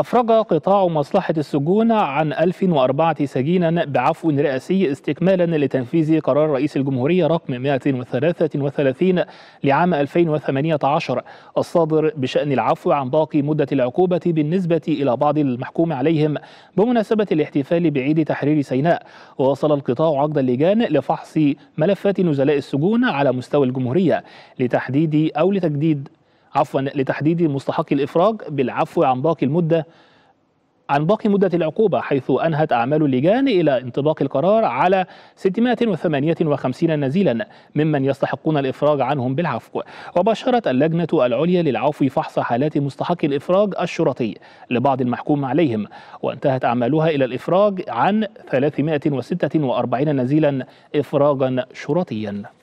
أفرج قطاع مصلحة السجون عن 1004 سجينا بعفو رئاسي استكمالا لتنفيذ قرار رئيس الجمهورية رقم 133 لعام 2018 الصادر بشأن العفو عن باقي مدة العقوبة بالنسبة إلى بعض المحكوم عليهم بمناسبة الاحتفال بعيد تحرير سيناء وواصل القطاع عقد اللجان لفحص ملفات نزلاء السجون على مستوى الجمهورية لتحديد أو لتجديد عفوا لتحديد مستحق الإفراج بالعفو عن باقي المدة عن باقي مدة العقوبة حيث أنهت أعمال اللجان إلى انطباق القرار على 658 نزيلا ممن يستحقون الإفراج عنهم بالعفو وبشرت اللجنة العليا للعفو فحص حالات مستحق الإفراج الشرطي لبعض المحكوم عليهم وانتهت أعمالها إلى الإفراج عن 346 نزيلا إفراجا شرطيا